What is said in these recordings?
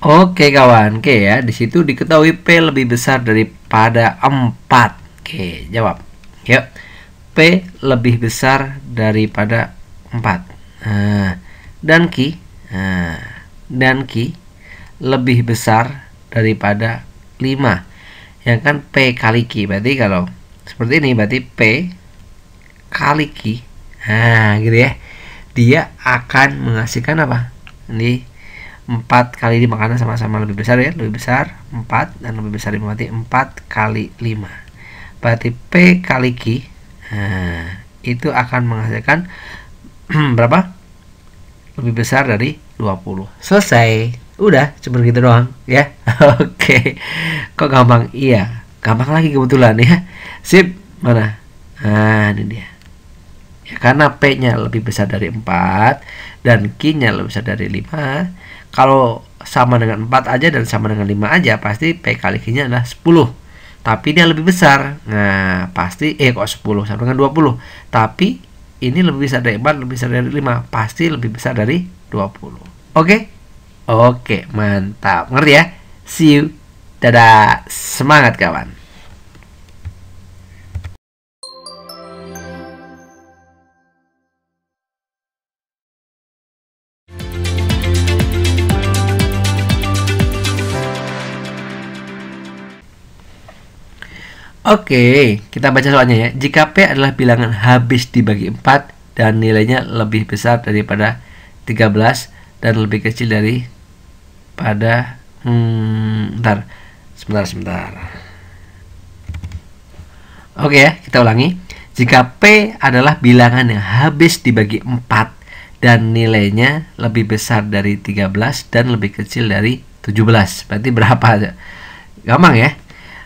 Oke kawan, oke ya. Di situ diketahui P lebih besar daripada 4. Oke, jawab. Yuk. P lebih besar daripada 4. Nah, eh, dan Q nah, dan Q lebih besar daripada 5. yang kan P kali Q. Berarti kalau seperti ini berarti P kali Q. Nah, gitu ya. Dia akan menghasilkan apa? Ini 4 kali 5 karena sama-sama lebih besar ya lebih besar 4 dan lebih besar 5 berarti 4 kali 5 berarti P kali Q nah, itu akan menghasilkan berapa lebih besar dari 20 selesai udah cuma gitu doang ya oke okay. kok gampang iya gampang lagi kebetulan ya sip mana nah ini dia ya, karena P nya lebih besar dari 4 dan Q nya lebih besar dari 5 kalau sama dengan 4 aja dan sama dengan 5 aja pasti P kali Q-nya adalah 10. Tapi dia lebih besar. Nah, pasti eh, kok 10 sama dengan 20. Tapi ini lebih besar dari 4, lebih besar dari 5. Pasti lebih besar dari 20. Oke? Okay? Oke, okay, mantap. Ngerti ya? See you. Dadah. Semangat kawan. Oke, kita baca soalnya ya. Jika P adalah bilangan habis dibagi 4 dan nilainya lebih besar daripada 13 dan lebih kecil dari pada hmm, ntar sebentar sebentar. Oke ya, kita ulangi. Jika P adalah bilangan yang habis dibagi 4 dan nilainya lebih besar dari 13 dan lebih kecil dari 17. Berarti berapa aja? Gampang ya?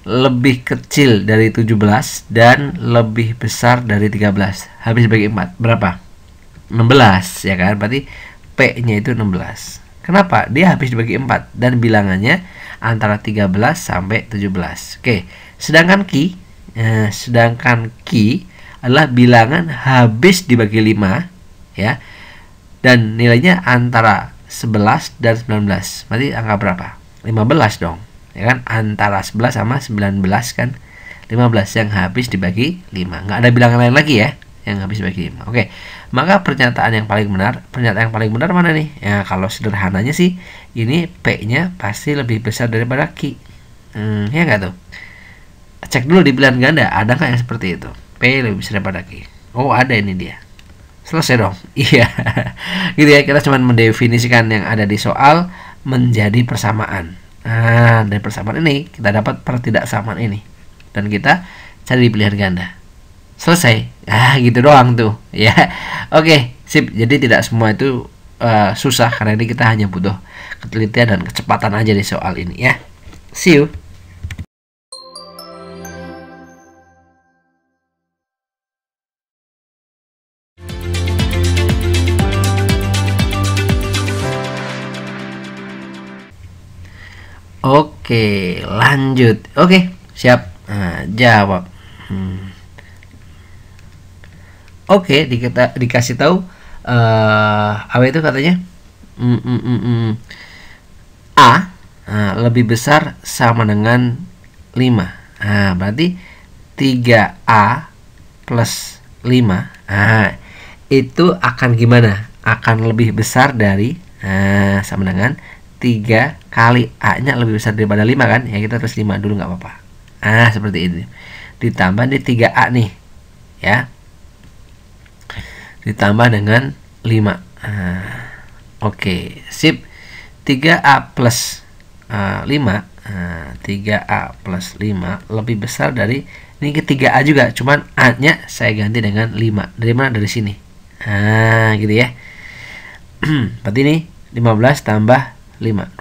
lebih kecil dari 17 dan lebih besar dari 13 habis bagi 4 berapa 16 ya kan berarti P nya itu 16 kenapa dia habis dibagi 4 dan bilangannya antara 13 sampai 17 oke sedangkan Ki eh, sedangkan Ki adalah bilangan habis dibagi 5 ya dan nilainya antara 11 dan 19 berarti angka berapa 15 dong ya kan antara 11 sama 19 kan 15 yang habis dibagi 5 nggak ada bilangan lain lagi ya yang habis bagi 5 oke maka pernyataan yang paling benar pernyataan yang paling benar mana nih ya kalau sederhananya sih ini P nya pasti lebih besar daripada Q hmm, ya nggak tuh cek dulu di bilangan ganda ada nggak yang seperti itu P lebih besar daripada Q oh ada ini dia selesai dong iya gitu ya kita cuma mendefinisikan yang ada di soal menjadi persamaan Nah, dari persamaan ini kita dapat pertidaksamaan ini. Dan kita cari di pilihan ganda. Selesai. Ah, gitu doang tuh, ya. Oke, sip. Jadi tidak semua itu uh, susah karena ini kita hanya butuh ketelitian dan kecepatan aja di soal ini ya. See you. Oke, lanjut. Oke, siap. Nah, jawab. Hmm. Oke, dikata, dikasih tahu uh, apa itu katanya? Mm, mm, mm, mm. A uh, lebih besar sama dengan 5. Nah, berarti 3A plus 5. Nah, itu akan gimana? Akan lebih besar dari uh, sama dengan 3 kali A-nya lebih besar daripada 5 kan ya kita tulis 5 dulu nggak apa-apa ah seperti ini ditambah di 3A nih ya ditambah dengan 5 nah, oke okay. sip 3A plus uh, 5 nah, 3A plus 5 lebih besar dari ini ketiga A juga cuman A nya saya ganti dengan 5 dari mana dari sini nah gitu ya berarti ini 15 tambah 5,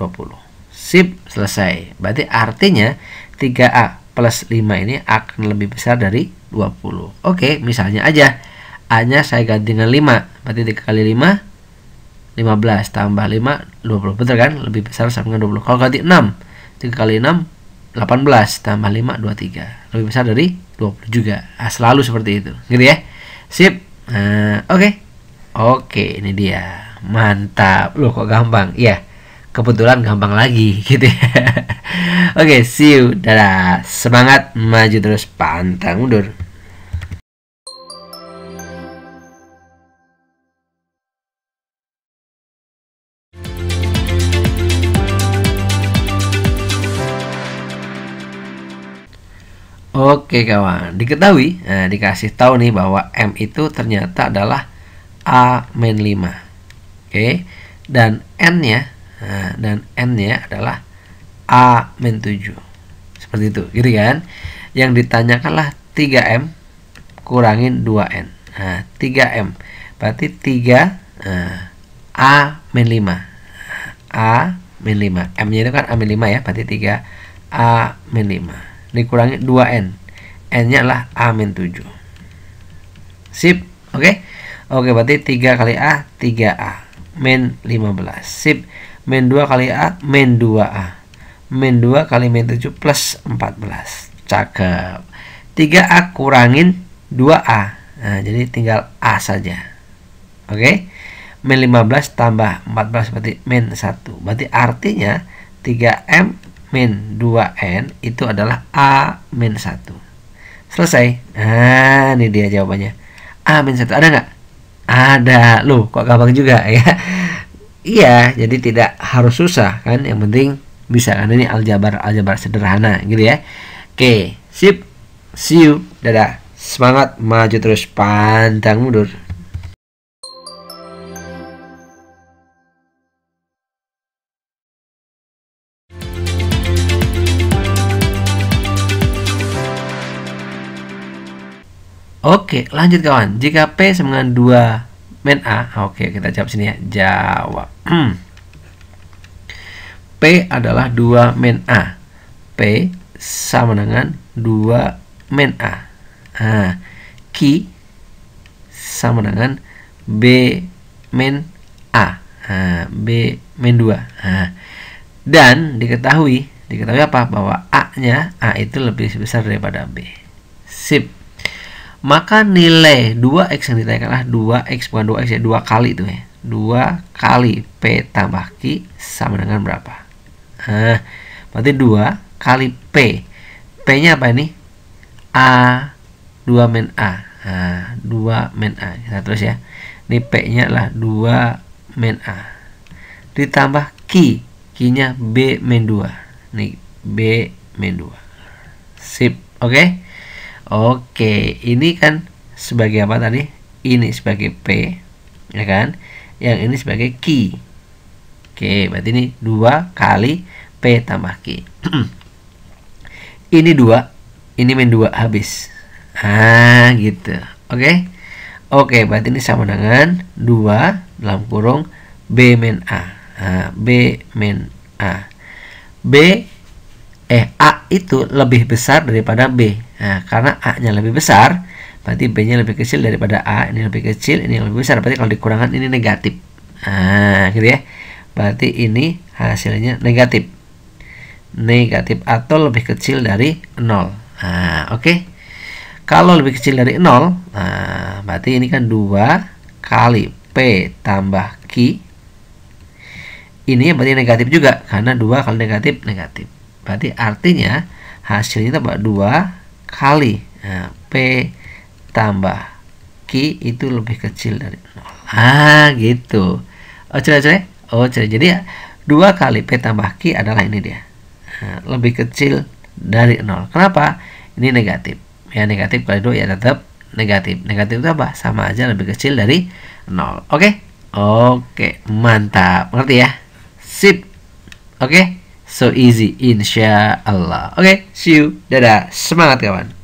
Sip, selesai. Berarti artinya 3A plus 5 ini akan lebih besar dari 20. Oke, misalnya aja. A-nya saya ganti dengan 5. Berarti 3 kali 5, 15. Tambah 5, 20. Betul kan? Lebih besar sama dengan 20. Kalau ganti 6, 3 kali 6, 18. Tambah 5, 23. Lebih besar dari 20 juga. Nah, selalu seperti itu. Gitu ya. Sip. Nah, oke. Oke, ini dia. Mantap. Loh, kok gampang. Iya. Yeah kebetulan gampang lagi gitu ya. Oke, okay, see you. Dadah. Semangat maju terus pantang mundur. Oke kawan, diketahui, nah, dikasih tahu nih bahwa M itu ternyata adalah A main 5. Oke, dan N-nya Nah, dan n-nya adalah a min 7. Seperti itu, gitu kan? Yang ditanyakanlah 3m kurangin 2n. Nah, 3m berarti 3 uh, eh, a min 5. A min 5. M-nya itu kan a min 5 ya, berarti 3 a min 5. Dikurangi 2n. N-nya lah a min 7. Sip, oke? Okay? Oke, okay, berarti 3 kali a, 3a min 15. Sip. Min 2 kali A, min 2A. Min 2 kali min 7 plus 14. Cakep. 3A kurangin 2A. Nah, jadi tinggal A saja. Oke. Okay? Min 15 tambah 14 berarti min 1. Berarti artinya 3M min 2N itu adalah A min 1. Selesai. Nah, ini dia jawabannya. A min 1. Ada nggak? Ada. Loh, kok gampang juga ya. Iya, jadi tidak harus susah kan. Yang penting bisa kan ini aljabar aljabar sederhana gitu ya. Oke, sip. See you. Dadah. Semangat maju terus pantang mundur. Oke, lanjut kawan. Jika P sama dengan 2 Men A. Ah, oke, kita jawab sini ya. Jawab. P adalah 2 men A. P sama dengan 2 men A. Nah, Ki sama dengan B men A. Nah, B men 2. Nah, dan diketahui, diketahui apa? Bahwa A-nya, A itu lebih besar daripada B. Sip maka nilai 2x yang ditanyakan adalah 2x bukan 2x ya 2 kali itu ya 2 kali P tambah Q sama dengan berapa nah, berarti 2 kali P P nya apa ini A 2 men A nah, 2 men A kita terus ya ini P nya adalah 2 men A ditambah Q Q nya B men 2 ini B men 2 sip oke okay? Oke, ini kan sebagai apa tadi? Ini sebagai P, ya kan? Yang ini sebagai Q. Oke, berarti ini dua kali P tambah Q. ini dua, ini min dua habis. Ah, gitu. Oke. Oke, berarti ini sama dengan dua dalam kurung B min A. Nah, B min A. B eh A itu lebih besar daripada B. Nah, karena A-nya lebih besar, berarti B-nya lebih kecil daripada A, ini lebih kecil, ini lebih besar. Berarti kalau dikurangkan ini negatif. Nah, gitu ya. Berarti ini hasilnya negatif. Negatif atau lebih kecil dari 0. Nah, oke. Okay? Kalau lebih kecil dari 0, nah, berarti ini kan 2 kali P tambah Q. Ini berarti negatif juga, karena 2 kali negatif, negatif. Berarti artinya hasilnya tambah dua kali. Nah, P tambah Q itu lebih kecil dari nol Ah, gitu. Oh, cerai, cerai. Oh, cerai. Jadi ya, 2 kali P tambah Q adalah ini dia. Nah, lebih kecil dari nol Kenapa? Ini negatif. Ya, negatif kali 2 ya tetap negatif. Negatif itu apa? Sama aja lebih kecil dari nol Oke? Okay? Oke, okay. mantap. Ngerti ya? Sip. Oke? Okay? so easy insya Allah oke okay, see you dadah semangat kawan